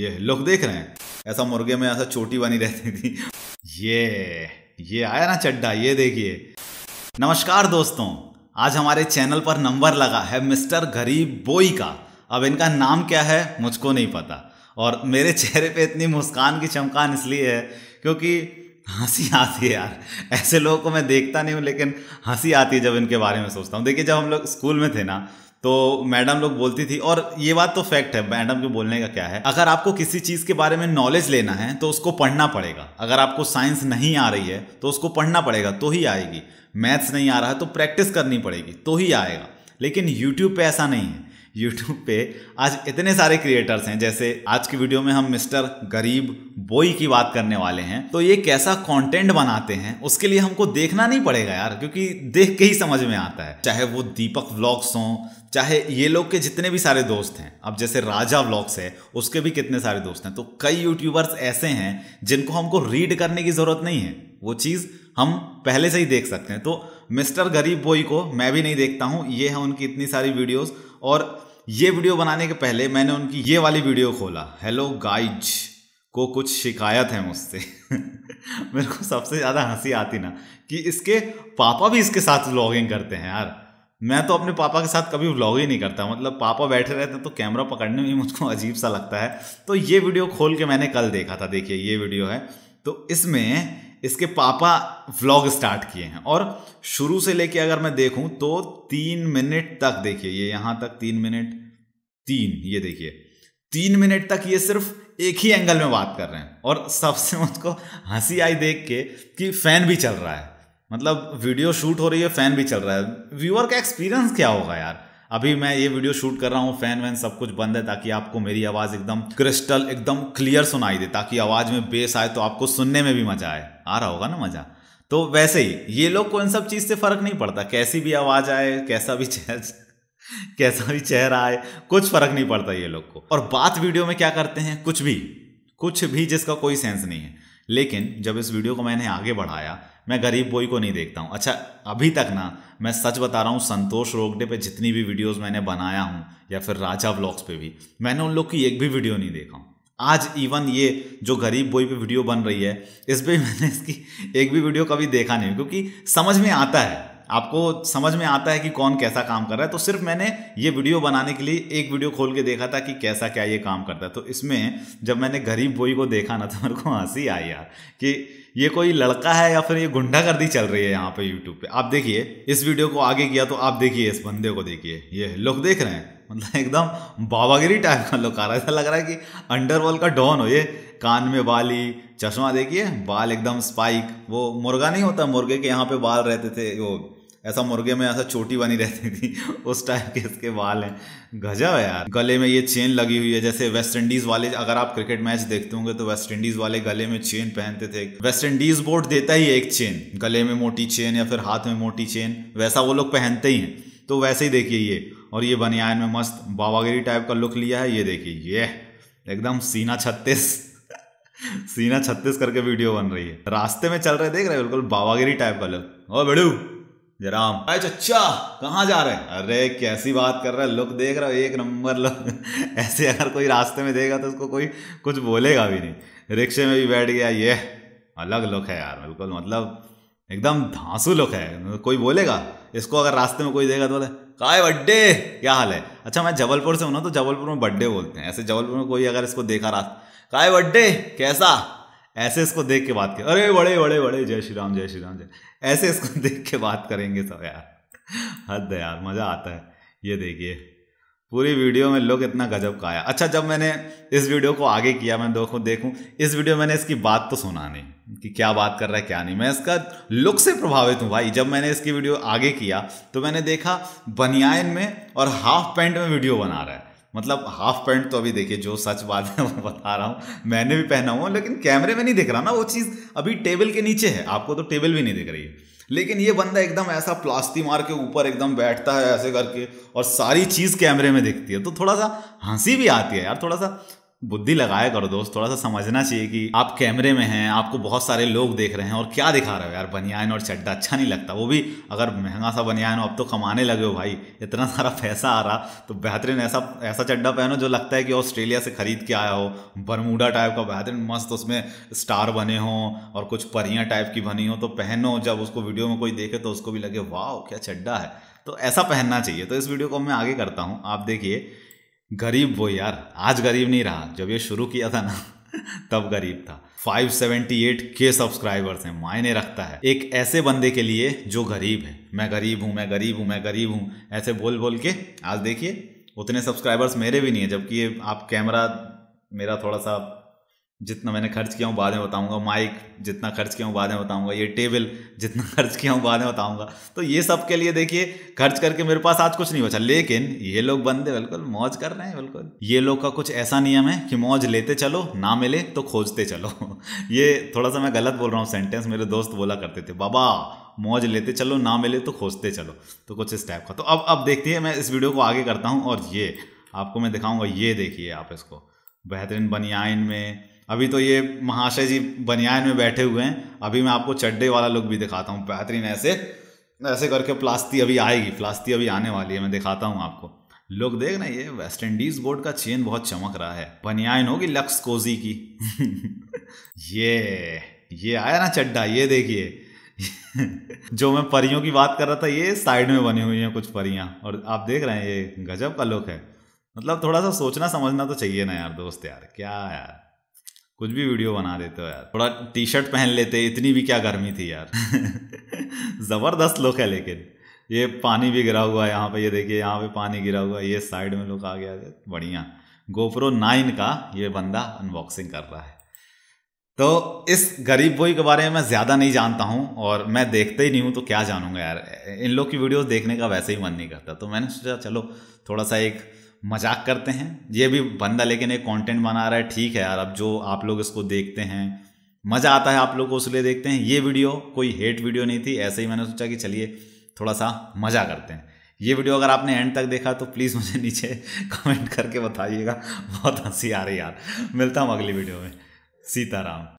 ये लोग देख रहे हैं ऐसा मुर्गे में ऐसा चोटी बनी रहती थी ये ये आया ना चड्डा ये देखिए नमस्कार दोस्तों आज हमारे चैनल पर नंबर लगा है मिस्टर गरीब बोई का अब इनका नाम क्या है मुझको नहीं पता और मेरे चेहरे पे इतनी मुस्कान की चमकान इसलिए है क्योंकि हंसी आती है यार ऐसे लोगों को मैं देखता नहीं हूँ लेकिन हंसी आती है जब इनके बारे में सोचता हूँ देखिए जब हम लोग स्कूल में थे ना तो मैडम लोग बोलती थी और ये बात तो फैक्ट है मैडम के बोलने का क्या है अगर आपको किसी चीज़ के बारे में नॉलेज लेना है तो उसको पढ़ना पड़ेगा अगर आपको साइंस नहीं आ रही है तो उसको पढ़ना पड़ेगा तो ही आएगी मैथ्स नहीं आ रहा है तो प्रैक्टिस करनी पड़ेगी तो ही आएगा लेकिन यूट्यूब पे ऐसा नहीं है यूट्यूब पे आज इतने सारे क्रिएटर्स हैं जैसे आज की वीडियो में हम मिस्टर गरीब बोई की बात करने वाले हैं तो ये कैसा कंटेंट बनाते हैं उसके लिए हमको देखना नहीं पड़ेगा यार क्योंकि देख के ही समझ में आता है चाहे वो दीपक व्लॉग्स हों चाहे ये लोग के जितने भी सारे दोस्त हैं अब जैसे राजा व्लॉग्स है उसके भी कितने सारे दोस्त हैं तो कई यूट्यूबर्स ऐसे हैं जिनको हमको रीड करने की ज़रूरत नहीं है वो चीज़ हम पहले से ही देख सकते हैं तो मिस्टर गरीब बोई को मैं भी नहीं देखता हूँ ये है उनकी इतनी सारी वीडियोस और ये वीडियो बनाने के पहले मैंने उनकी ये वाली वीडियो खोला हेलो गाइज को कुछ शिकायत है मुझसे मेरे को सबसे ज़्यादा हंसी आती ना कि इसके पापा भी इसके साथ व्लॉगिंग करते हैं यार मैं तो अपने पापा के साथ कभी व्लॉग ही नहीं करता मतलब पापा बैठे रहते हैं तो कैमरा पकड़ने में मुझको अजीब सा लगता है तो ये वीडियो खोल के मैंने कल देखा था देखिए ये वीडियो है तो इसमें इसके पापा व्लॉग स्टार्ट किए हैं और शुरू से लेके अगर मैं देखूं तो तीन मिनट तक देखिए ये यहाँ तक तीन मिनट तीन ये देखिए तीन मिनट तक ये सिर्फ एक ही एंगल में बात कर रहे हैं और सबसे मुझको हंसी आई देख के कि फैन भी चल रहा है मतलब वीडियो शूट हो रही है फैन भी चल रहा है व्यूअर का एक्सपीरियंस क्या होगा यार अभी मैं ये वीडियो शूट कर रहा हूँ फैन वैन सब कुछ बंद है ताकि आपको मेरी आवाज़ एकदम क्रिस्टल एकदम क्लियर सुनाई दे ताकि आवाज़ में बेस आए तो आपको सुनने में भी मज़ा आए आ रहा होगा ना मज़ा तो वैसे ही ये लोग को इन सब चीज़ से फ़र्क नहीं पड़ता कैसी भी आवाज़ आए कैसा भी चेहरा कैसा भी चेहरा आए कुछ फ़र्क नहीं पड़ता ये लोग को और बात वीडियो में क्या करते हैं कुछ भी कुछ भी जिसका कोई सेंस नहीं है लेकिन जब इस वीडियो को मैंने आगे बढ़ाया मैं गरीब बॉय को नहीं देखता हूँ अच्छा अभी तक ना मैं सच बता रहा हूँ संतोष रोगडे पे जितनी भी वीडियोस मैंने बनाया हूँ या फिर राजा ब्लॉग्स पे भी मैंने उन लोग की एक भी वीडियो नहीं देखा हूँ आज इवन ये जो गरीब बॉय पे वीडियो बन रही है इस पर मैंने इसकी एक भी वीडियो कभी देखा नहीं क्योंकि समझ में आता है आपको समझ में आता है कि कौन कैसा काम कर रहा है तो सिर्फ मैंने ये वीडियो बनाने के लिए एक वीडियो खोल के देखा था कि कैसा क्या ये काम करता है तो इसमें जब मैंने गरीब बोई को देखा ना तो मेरे को हंसी आई यार कि ये कोई लड़का है या फिर ये गुंडागर्दी चल रही है यहाँ पे यूट्यूब पे आप देखिए इस वीडियो को आगे किया तो आप देखिए इस बंदे को देखिए ये लोग देख रहे हैं मतलब एकदम बाबागिरी टाइप का लोग आ रहा है ऐसा लग रहा है कि अंडरवर्ल्ड का डॉन हो ये कान में बाली चश्मा देखिए बाल एकदम स्पाइक वो मुर्गा नहीं होता मुर्गे के यहाँ पे बाल रहते थे वो ऐसा मुर्गे में ऐसा छोटी बनी रहती थी उस टाइप के इसके बाल हैं गजब है यार गले में ये चेन लगी हुई है जैसे वेस्ट इंडीज वाले अगर आप क्रिकेट मैच देखते होंगे तो वेस्ट इंडीज वाले गले में चेन पहनते थे वेस्ट इंडीज बोर्ड देता ही एक चेन गले में मोटी चेन या फिर हाथ में मोटी चेन वैसा वो लोग पहनते ही हैं तो वैसे ही देखिए ये और ये बनियान में मस्त बाबागिरी टाइप का लुक लिया है ये देखिए ये एकदम सीना छत्तीस सीना छत्तीस करके वीडियो बन रही है रास्ते में चल रहे देख रहे बिल्कुल बाबागिरी टाइप का लुक ओ बेड़ू जयराम अरे चच्चा कहाँ जा रहे हैं अरे कैसी बात कर रहा है लुक देख रहा हो एक नंबर लुक ऐसे अगर कोई रास्ते में देगा तो उसको कोई कुछ बोलेगा भी नहीं रिक्शे में भी बैठ गया ये अलग लुक है यार बिल्कुल मतलब एकदम धांसू लुक है कोई बोलेगा इसको अगर रास्ते में कोई देगा तो बोले काय बड्डे क्या हाल है अच्छा मैं जबलपुर से हूँ ना तो जबलपुर में बड्डे बोलते हैं ऐसे जबलपुर में कोई अगर इसको देखा रास्ता काय बड्डे कैसा ऐसे इसको देख के बात कर अरे बड़े बड़े बड़े जय श्री राम जय श्री राम जय ऐसे इसको देख के बात करेंगे सब यार हद यार मज़ा आता है ये देखिए पूरी वीडियो में लुक इतना गजब का आया अच्छा जब मैंने इस वीडियो को आगे किया मैं देखो देखूँ इस वीडियो मैंने इसकी बात तो सुना नहीं कि क्या बात कर रहा है क्या नहीं मैं इसका लुक से प्रभावित हूँ भाई जब मैंने इसकी वीडियो आगे किया तो मैंने देखा बनियान में और हाफ पैंट में वीडियो बना रहा है मतलब हाफ पैंट तो अभी देखिए जो सच बात है मैं बता रहा हूँ मैंने भी पहना हुआ लेकिन कैमरे में नहीं दिख रहा ना वो चीज़ अभी टेबल के नीचे है आपको तो टेबल भी नहीं दिख रही है लेकिन ये बंदा एकदम ऐसा प्लास्टी मार के ऊपर एकदम बैठता है ऐसे करके और सारी चीज़ कैमरे में दिखती है तो थोड़ा सा हंसी भी आती है यार थोड़ा सा बुद्धि लगाया करो दोस्त थोड़ा सा समझना चाहिए कि आप कैमरे में हैं आपको बहुत सारे लोग देख रहे हैं और क्या दिखा रहे हो यार बनियान और चड्डा अच्छा नहीं लगता वो भी अगर महंगा सा बनियान हो अब तो कमाने लगे हो भाई इतना सारा पैसा आ रहा तो बेहतरीन ऐसा ऐसा चड्डा पहनो जो लगता है कि ऑस्ट्रेलिया से खरीद के आया हो बरमूडा टाइप का बेहतरीन मस्त उसमें स्टार बने हों और कुछ परियाँ टाइप की बनी हो तो पहनो जब उसको वीडियो में कोई देखे तो उसको भी लगे वाह क्या चड्डा है तो ऐसा पहनना चाहिए तो इस वीडियो को मैं आगे करता हूँ आप देखिए गरीब वो यार आज गरीब नहीं रहा जब ये शुरू किया था ना तब गरीब था 578 के सब्सक्राइबर्स हैं मायने रखता है एक ऐसे बंदे के लिए जो गरीब है मैं गरीब हूँ मैं गरीब हूँ मैं गरीब हूँ ऐसे बोल बोल के आज देखिए उतने सब्सक्राइबर्स मेरे भी नहीं है जबकि ये आप कैमरा मेरा थोड़ा सा जितना मैंने खर्च किया हूँ बाद में बताऊँगा माइक जितना खर्च किया हूँ बाद में बताऊँगा ये टेबल जितना खर्च किया हूँ बाद में बताऊँगा तो ये सब के लिए देखिए खर्च करके मेरे पास आज कुछ नहीं बचा लेकिन ये लोग बंदे बिल्कुल मौज कर रहे हैं बिल्कुल ये लोग का कुछ ऐसा नियम है कि मौज लेते चलो ना मिले तो खोजते चलो ये थोड़ा सा मैं गलत बोल रहा हूँ सेंटेंस मेरे दोस्त बोला करते थे बाबा मौज लेते चलो ना मिले तो खोजते चलो तो कुछ इस टाइप का तो अब अब देखती है मैं इस वीडियो को आगे करता हूँ और ये आपको मैं दिखाऊंगा ये देखिए आप इसको बेहतरीन बनियाइन में अभी तो ये महाशय जी बनियान में बैठे हुए हैं अभी मैं आपको चड्डे वाला लुक भी दिखाता हूँ बेहतरीन ऐसे ऐसे करके प्लास्ती अभी आएगी प्लास्ती अभी आने वाली है मैं दिखाता हूँ आपको लोग देख ना ये वेस्ट इंडीज बोर्ड का चेन बहुत चमक रहा है बनियान होगी लक्स कोजी की ये ये आया ना चड्डा ये देखिए जो मैं परियों की बात कर रहा था ये साइड में बनी हुई हैं कुछ परियां और आप देख रहे हैं ये गजब का लुक है मतलब थोड़ा सा सोचना समझना तो चाहिए ना यार दोस्त यार क्या यार कुछ भी वीडियो बना देते हो यार थोड़ा टी शर्ट पहन लेते इतनी भी क्या गर्मी थी यार ज़बरदस्त लुक है लेकिन ये पानी भी गिरा हुआ है यहाँ पे ये देखिए यहाँ पे पानी गिरा हुआ है ये साइड में लुक आ गया बढ़िया गोप्रो नाइन का ये बंदा अनबॉक्सिंग कर रहा है तो इस गरीब बोई के बारे में मैं ज़्यादा नहीं जानता हूँ और मैं देखते ही नहीं हूँ तो क्या जानूंगा यार इन लोग की वीडियोस देखने का वैसे ही मन नहीं करता तो मैंने सोचा चलो थोड़ा सा एक मजाक करते हैं ये भी बंदा लेकिन एक कंटेंट बना रहा है ठीक है यार अब जो आप लोग इसको देखते हैं मज़ा आता है आप लोग को उसलिए देखते हैं ये वीडियो कोई हेट वीडियो नहीं थी ऐसे ही मैंने सोचा कि चलिए थोड़ा सा मज़ा करते हैं ये वीडियो अगर आपने एंड तक देखा तो प्लीज़ मुझे नीचे कमेंट करके बताइएगा बहुत हंसी आ रही यार मिलता हूँ अगली वीडियो में सीताराम